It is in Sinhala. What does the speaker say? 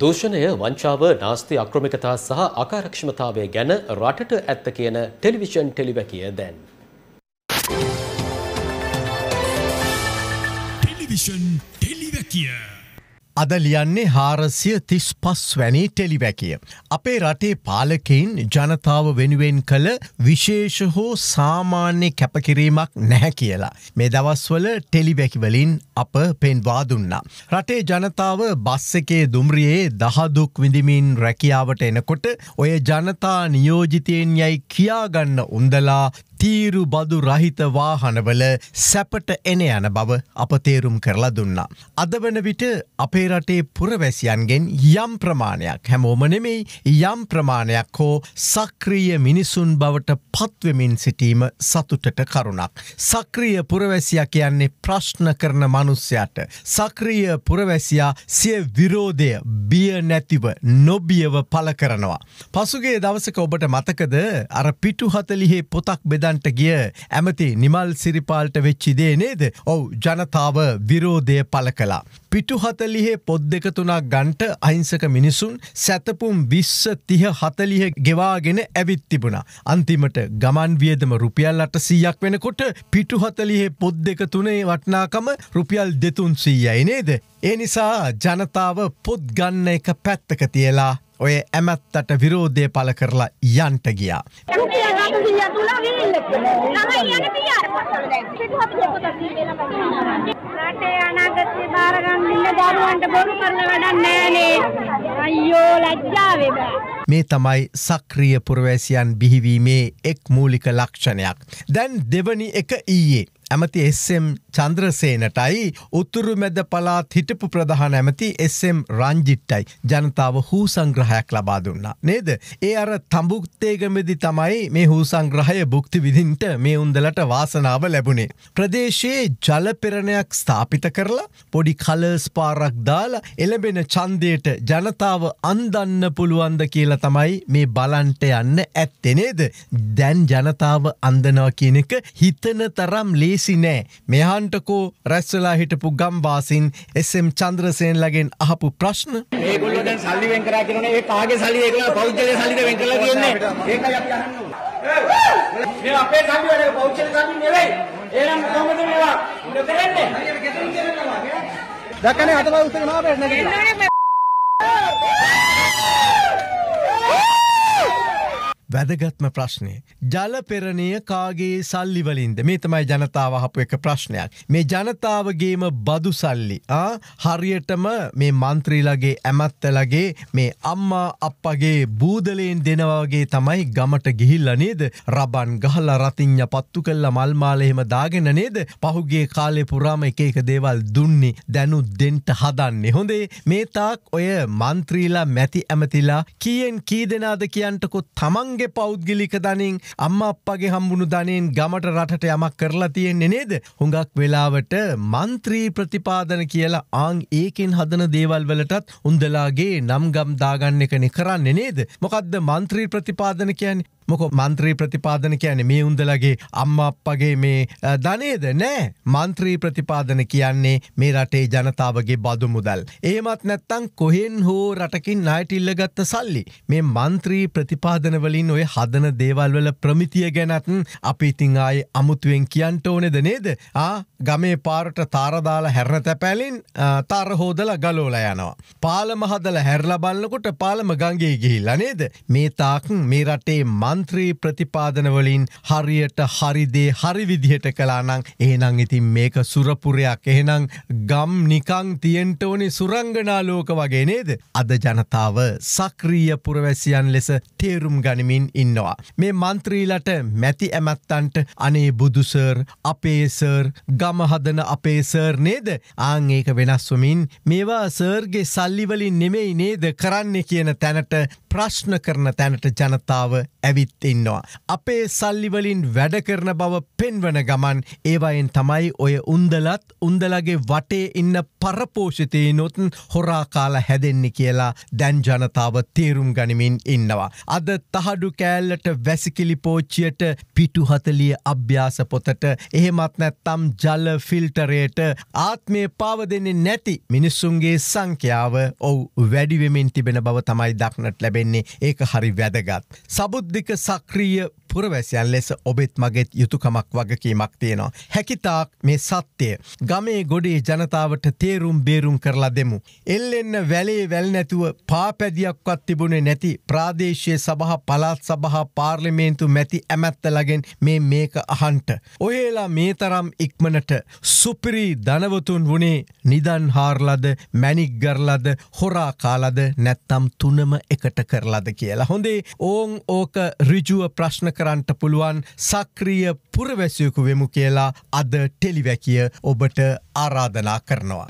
දූෂණය වංචාව නාස්ති අක්‍රමිකතා සහ අකාරක්ෂමතාවය ගැන රටට ඇත්ත කියන ටෙලිවිෂන් ටෙලිවැකිය දැන්. ටෙලිවිෂන් ටෙලිවැකිය අද ලියන්නේ හාරසිය තිස් පස් වැනි ටෙලිවැකිය. අපේ රටේ පාලකයින් ජනතාව වෙනුවෙන් කළ විශේෂ හෝ සාමාන්‍ය කැපකිරීමක් නැහැ කියලා. මේ දවස්වල ටෙලිවැකිවලින් අප පෙන්වා දුන්නා. රටේ ජනතාව බස් එකේ දුම්රියේ දහදුක් විඳමින් රැකියාවට එනකොට ඔය ජනතා නියෝජිතයෙන් යැයි කියාගන්න උන්දලා තීරු බදු රහිත වාහනවල සැපට එන යන බව අප තේරුම් කරලා දුන්නා. අද වන විට අපේ රටේ පුරවැසියන්ගෙන් යම් ප්‍රමාණයක් හැමෝම නෙමෙයි යම් ප්‍රමාණයක් හෝ සක්‍රීය මිනිසුන් බවට පත්වෙමින් සිටීම සතුටට කරුණක්. සක්‍රිය පුරවැසිය කියන්නේ ප්‍රශ්න කරන මනුස්්‍යයට. සක්‍රිය පුරවැසියා සිය විරෝධය බිය නැතිව නොබියව පල කරනවා. පසුගේ දවසක ඔබට මතකද අර පිටු හතලිහේ පොතක් බෙද විසඳන්ට ගිය ඇමති නිමල් සිරිපාල්ට වෙච්චිදේ නේද ඔවු ජනතාව විරෝධය පල කලා. පිටු හතලිහේ පොද් දෙක තුනක් ගන්ට අහිංසක මිනිසුන් සැතපුම් විස්ස තිහ හතලිහ ගෙවාගෙන ඇවිත් තිබුණ. අන්තිමට ගමන් වියදම රුපියල් අට සීයක් වෙනකොට පිටු හතලිහේ පොද් දෙක තුනේ වටනාකම රුපියල් දෙතුන් සීයයි නේද. ඒ නිසා ජනතාව පොද්ගන්න එක පැත්තක තියලා ඔය ඇමැත්තට විරෝධය පල කරලා යන්ට ගියා. රටේ අනාගතේ බාරගන්න ඉන්න දරුවන්ට බොරු කරලා වැඩක් නෑනේ. අයියෝ ලැජ්ජාවේ බෑ. මේ තමයි සක්‍රිය පුරවැසියන් බිහිවීමේ එක් මූලික ලක්ෂණයක්. දැන් දෙවනි එක ඊයේ ඇමති එස්ම් චන්ද්‍රසේනටයි උතුරු මැද පලාත් හිටපු ප්‍රධාන ඇමති එස්ම් රංජිට්ටයි ජනතාව හූ සංග්‍රහයක් ලබා දුන්නා. නේද ඒ අර තඹුක්තේගමදි තමයි මේ හූ සංග්‍රහය බුක්ති විදින්ට මේ උන්දලට වාසනාව ලැබුණේ. ප්‍රදේශයේ ජලපෙරණයක් ස්ථාපිත කරලා පොඩි කලස් පාරක් දාලා එළබෙන චන්දයට ජනතාව අන්දන්න පුළුවන්ද කියලා තමයි මේ බලන්ට යන්න ඇත්තෙනේද. දැන් ජනතාව අන්දනවා කියනෙක හිතන තරම් ලේසි ලේසි නෑ මෙහන්ටකෝ රැස්වලා හිටපු ගම්වාසින් එසම් චන්ද්‍රසයෙන් ලගෙන් අහපු ප්‍රශ්න ඒගොල්ලොට සල්ලි වෙන් කරා කියන ඒ කාගේ සල්ලි ඒක පෞද්ගලික සල්ලිද වෙන් කරලා තියන්නේ ඒකයි අපි අහන්නේ මේ අපේ සල්ලි වල පෞද්ගලික සල්ලි නෙවෙයි එහෙනම් කොහොමද මේවා කරන්නේ දකනේ අතපය උත්තර මාපේ නැගිටිනවා වැදගත්ම ප්‍රශ්නය. ජලපෙරණය කාගේ සල්ලිවලින්ද මේ තමයි ජනතාව හපු එක ප්‍රශ්නයක්. මේ ජනතාවගේම බදු සල්ලි හරියටම මේ මන්ත්‍රීලගේ ඇමත්තලගේ මේ අම්මා අපගේ බූදලයෙන් දෙනවාගේ තමයි ගමට ගිහිල්ල නේද රබන් ගහල රතිං්ඥ පත්තු කල්ල මල්මාලෙහෙම දාගෙන නේද පහුගේ කාලෙ පුරාම එක එක දේවල් දුන්නේ දැනු දෙන්ට හදන්නේ හොඳේ මේතාක් ඔය මන්ත්‍රීලා මැති ඇමතිලා කියෙන් කීදෙනාද කියන්ටකොත් තමන්ග තමන්ගේ පෞද්ගලික දනින් අම්ම අපගේ හම්බුණු ධනයෙන් ගමට රටට යමක් කරලා තියෙන්නේ නේද හුඟක් වෙලාවට මන්ත්‍රී ප්‍රතිපාදන කියලා ආං ඒකෙන් හදන දේවල් වලටත් උන්දලාගේ නම් ගම් දාගන්න එකනෙ කරන්නේ නේද මොකක්ද මන්ත්‍රී ප්‍රතිපාදන කියන්නේ මොක මන්ත්‍රී ප්‍රතිපාදන කියන්නේ මේ උන්දලගේ අම්ම අප්පගේ මේ ධනේද නෑ මන්ත්‍රී ප්‍රතිපාදන කියන්නේ මේ රටේ ජනතාවගේ බදු මුදල්. ඒමත් නැත්තං කොහෙන් හෝ රටකින් නයටිල්ල ගත්ත සල්ලි. මේ මන්ත්‍රී ප්‍රතිපාදනවලින් ඔය හදන දේවල්වල ප්‍රමිතිය ගැනත්න් අපි ඉතිං ආයි අමුතුවෙන් කියන්ට ඕනෙද නේද. ආ ගමේ පාරට තාරදාල හැරණ තැපැලින් තාරහෝදල ගලෝල යනවා. පාලම හදල හැරලා බලන්නකොට පාලම ගංගේ ගිහිල්ලා නේද. මේ තාකන් මේ රටේ මන් මන්ත්‍රී ප්‍රතිපාදනවලින් හරියට හරිදේ හරිවිදිහට කලානං ඒනං ඉතින් මේක සුරපුරයක් එහෙනං ගම් නිකං තියෙන්ටඕනි සුරංගනාලෝක වගේ නේද. අද ජනතාව සක්‍රීය පුරවැසියන් ලෙස තේරුම් ගනිමින් ඉන්නවා. මේ මන්ත්‍රීලට මැති ඇමැත්තන්ට අනේ බුදුසර් අපේසර් ගමහදන අපේසර් නේද ආං ඒක වෙනස්වමින් මේවා සර්ගේ සල්ලිවලින් නෙමෙයි නේද කරන්න කියන තැනට ප්‍රශ්න කරන තැනට ජනතාව ඇවිත් ඉන්නවා. අපේ සල්ලිවලින් වැඩ කරන බව පෙන්වන ගමන් ඒවයෙන් තමයි ඔය උන්දලත් උන්දලගේ වටේ ඉන්න පරපෝෂිතයනොත් හොරාකාල හැදෙන්න කියලා දැන් ජනතාව තේරුම් ගනිමින් ඉන්නවා. අද තහඩු කෑල්ලට වැසිකිලි පෝච්චියට පිටුහතලිය අභ්‍යාස පොතට එහෙමත් නැත්තම් ජල ෆිල්ටරයට ආත්මය පාව දෙන්නේ නැති මිනිස්සුන්ගේ සංඛ්‍යාව ඔවු වැඩිවෙමින් තිබෙන බව තමයි දක්නට ලැබෙන වෙන්නේ ඒක හරි වැදගත්. සබුද්ධික සක්‍රීය පුරවැසියන් ලෙස ඔබෙත් මගෙත් යුතුකමක් වගකීමක් තියෙනවා. හැකිතාක් මේ සත්‍යය ගමේ ගොඩේ ජනතාවට තේරුම් බේරුම් කරලා දෙමු. එල්ලෙන්න වැලේ වැල් නැතුව පාපැදියක්වත් තිබුණේ නැති ප්‍රාදේශය සබහ පලාත් සබහ පාර්ලිමේන්තු මැති ඇමැත්තලගෙන් මේ මේක අහන්ට. ඔහේලා මේ තරම් ඉක්මනට සුපිරි දනවතුන් වුණේ නිදන් හාර්ලද මැනික්ගරලද හොරා කාලද නැත්තම් තුනම එකට කරලද කියලා. හොඳේ ඕන් ඕක රිජුව ප්‍රශ්න කර කරන්නට පුළුවන් සක්‍රිය පුරවැසියකු වෙමු කියලා අද ටෙලිවැකිය ඔබට ආරාධනා කරනවා.